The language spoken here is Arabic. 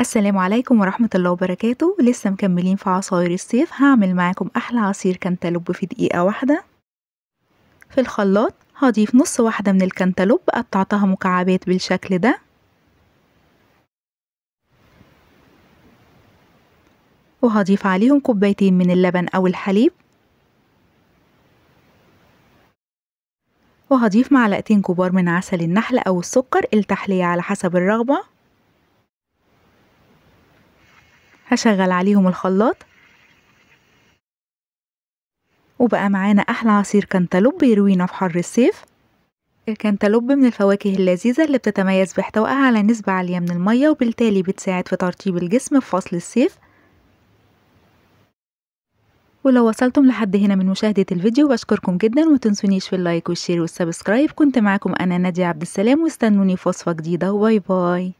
السلام عليكم ورحمة الله وبركاته لسه مكملين في عصاير الصيف هعمل معاكم أحلى عصير كنتالوب في دقيقة واحدة في الخلاط هضيف نص واحدة من الكنتالوب قطعتها مكعبات بالشكل ده وهضيف عليهم كوبايتين من اللبن أو الحليب وهضيف معلقتين كبار من عسل النحل أو السكر التحلية على حسب الرغبة هشغل عليهم الخلاط وبقى معانا أحلى عصير كنتالوب يروينا في حر الصيف الكنتالوب من الفواكه اللذيذة اللي بتتميز باحتوائها على نسبة عالية من المية وبالتالي بتساعد في ترطيب الجسم في فصل الصيف ولو وصلتم لحد هنا من مشاهدة الفيديو بشكركم جدا ومتنسونيش في اللايك والشير والسبسكرايب كنت معاكم أنا نادية عبد السلام واستنوني في وصفة جديدة وباي باي